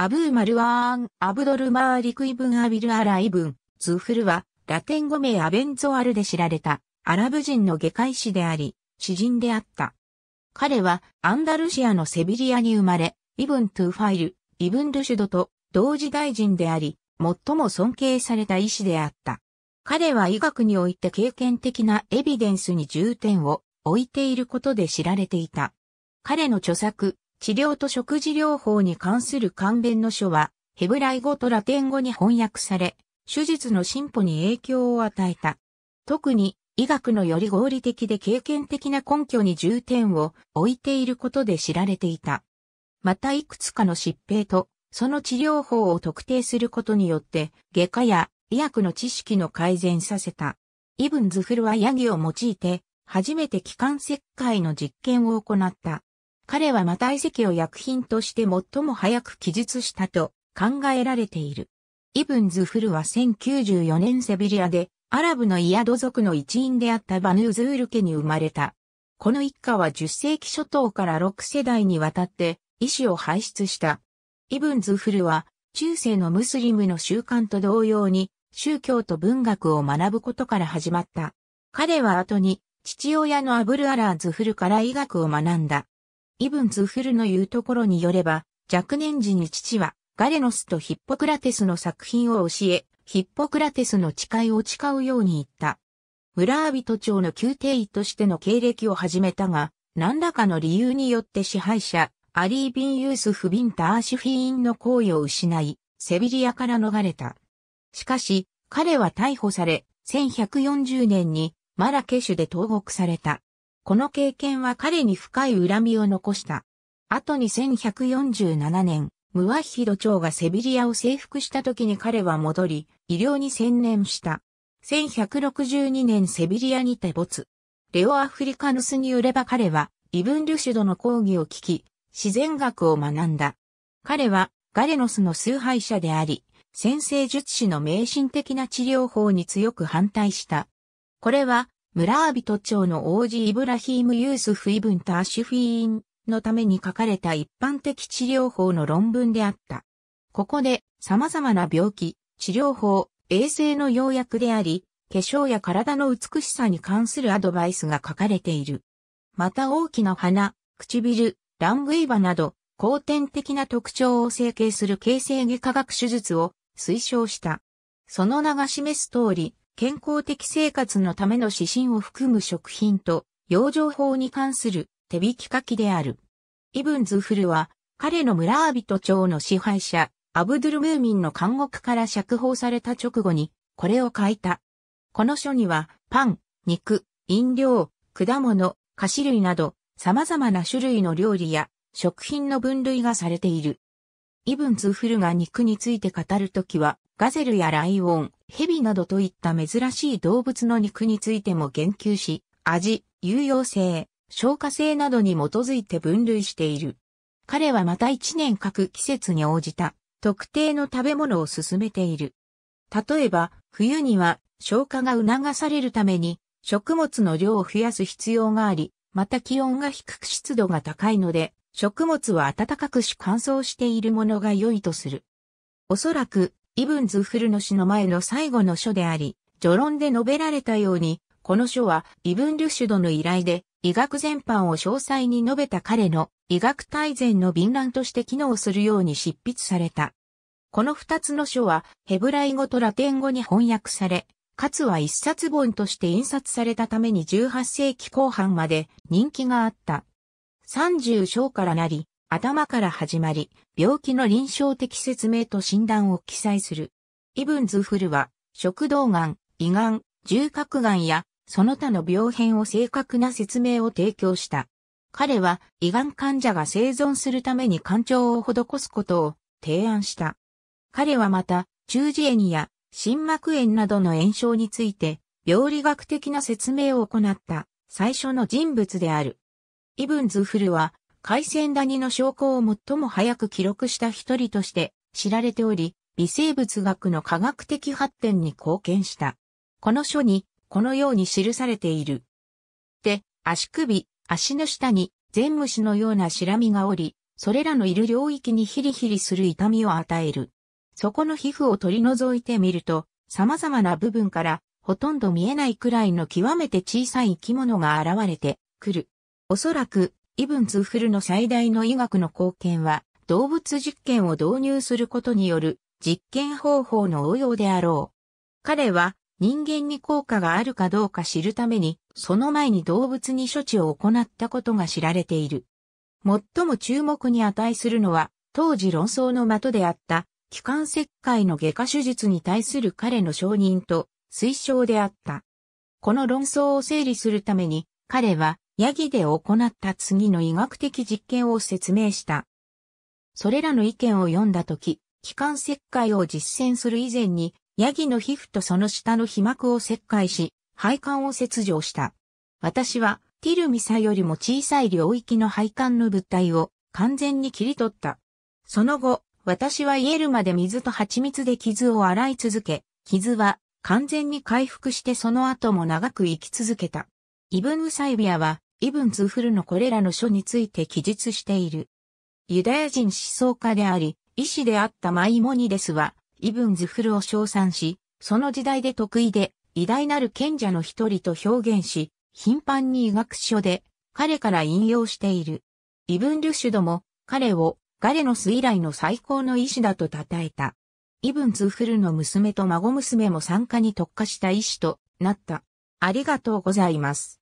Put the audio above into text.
アブーマルワーン、アブドルマーリクイブンアビルアライブン、ツーフルは、ラテン語名アベンゾアルで知られた、アラブ人の下界師であり、詩人であった。彼は、アンダルシアのセビリアに生まれ、イブン・トゥ・ファイル、イブン・ルシュドと、同時代人であり、最も尊敬された医師であった。彼は医学において経験的なエビデンスに重点を置いていることで知られていた。彼の著作、治療と食事療法に関する関連の書は、ヘブライ語とラテン語に翻訳され、手術の進歩に影響を与えた。特に、医学のより合理的で経験的な根拠に重点を置いていることで知られていた。またいくつかの疾病と、その治療法を特定することによって、外科や医薬の知識の改善させた。イブンズフルはヤギを用いて、初めて気管切開の実験を行った。彼はまた遺跡を薬品として最も早く記述したと考えられている。イブンズ・フルは1094年セビリアでアラブのイヤド族の一員であったバヌーズール家に生まれた。この一家は10世紀初頭から6世代にわたって医師を輩出した。イブンズ・フルは中世のムスリムの習慣と同様に宗教と文学を学ぶことから始まった。彼は後に父親のアブル・アラーズ・フルから医学を学んだ。イブンツフルの言うところによれば、若年時に父は、ガレノスとヒッポクラテスの作品を教え、ヒッポクラテスの誓いを誓うように言った。村ービト町の宮廷医としての経歴を始めたが、何らかの理由によって支配者、アリー・ビン・ユース・フ・ビン・ターシフィーンの行為を失い、セビリアから逃れた。しかし、彼は逮捕され、1140年にマラケシュで投獄された。この経験は彼に深い恨みを残した。後に1147年、ムワヒド朝がセビリアを征服した時に彼は戻り、医療に専念した。1162年セビリアにて没。レオ・アフリカヌスによれば彼は、イブン・リュシュドの講義を聞き、自然学を学んだ。彼は、ガレノスの崇拝者であり、先生術師の迷信的な治療法に強く反対した。これは、村人ビト町の王子イブラヒーム・ユースフ・イブン・ターシュフィーンのために書かれた一般的治療法の論文であった。ここで様々な病気、治療法、衛生の要約であり、化粧や体の美しさに関するアドバイスが書かれている。また大きな鼻、唇、ラン卵イバなど、後天的な特徴を整形する形成外科学手術を推奨した。その名が示す通り、健康的生活のための指針を含む食品と養生法に関する手引き書きである。イブンズフルは、彼の村人町の支配者、アブドゥル・ムーミンの監獄から釈放された直後に、これを書いた。この書には、パン、肉、飲料、果物、菓子類など、様々な種類の料理や、食品の分類がされている。イブンズフルが肉について語るときは、ガゼルやライオン、蛇などといった珍しい動物の肉についても言及し、味、有用性、消化性などに基づいて分類している。彼はまた一年各季節に応じた特定の食べ物を進めている。例えば、冬には消化が促されるために食物の量を増やす必要があり、また気温が低く湿度が高いので、食物は暖かくし乾燥しているものが良いとする。おそらくイブンズ・フルの氏の前の最後の書であり、序論で述べられたように、この書はイブン・ルシュドの依頼で医学全般を詳細に述べた彼の医学大全の敏乱として機能するように執筆された。この二つの書はヘブライ語とラテン語に翻訳され、かつは一冊本として印刷されたために18世紀後半まで人気があった。30章からなり、頭から始まり、病気の臨床的説明と診断を記載する。イブンズフルは、食道がん、胃がん、重核がんや、その他の病変を正確な説明を提供した。彼は、胃がん患者が生存するために肝腸を施すことを提案した。彼はまた、中耳炎や心膜炎などの炎症について、病理学的な説明を行った最初の人物である。イブンズフルは海鮮ダニの証拠を最も早く記録した一人として知られており、微生物学の科学的発展に貢献した。この書に、このように記されている。で、足首、足の下に、全虫のようなシラミがおり、それらのいる領域にヒリヒリする痛みを与える。そこの皮膚を取り除いてみると、様々な部分からほとんど見えないくらいの極めて小さい生き物が現れてくる。おそらくイブンーフルの最大の医学の貢献は、動物実験を導入することによる実験方法の応用であろう。彼は人間に効果があるかどうか知るために、その前に動物に処置を行ったことが知られている。最も注目に値するのは、当時論争の的であった、気管切開の外科手術に対する彼の承認と推奨であった。この論争を整理するために、彼はヤギで行った次の医学的実験を説明した。それらの意見を読んだとき、気管切開を実践する以前に、ヤギの皮膚とその下の皮膜を切開し、配管を切除した。私は、ティルミサよりも小さい領域の配管の物体を完全に切り取った。その後、私はイエルまで水と蜂蜜で傷を洗い続け、傷は完全に回復してその後も長く生き続けた。イブン・ウサイビアはイブンズ・フルのこれらの書について記述している。ユダヤ人思想家であり、医師であったマイモニデスは、イブンズ・フルを称賛し、その時代で得意で、偉大なる賢者の一人と表現し、頻繁に医学書で、彼から引用している。イブン・ルシュドも、彼を、ガレノス以来の最高の医師だと称えた。イブンズ・フルの娘と孫娘も参加に特化した医師となった。ありがとうございます。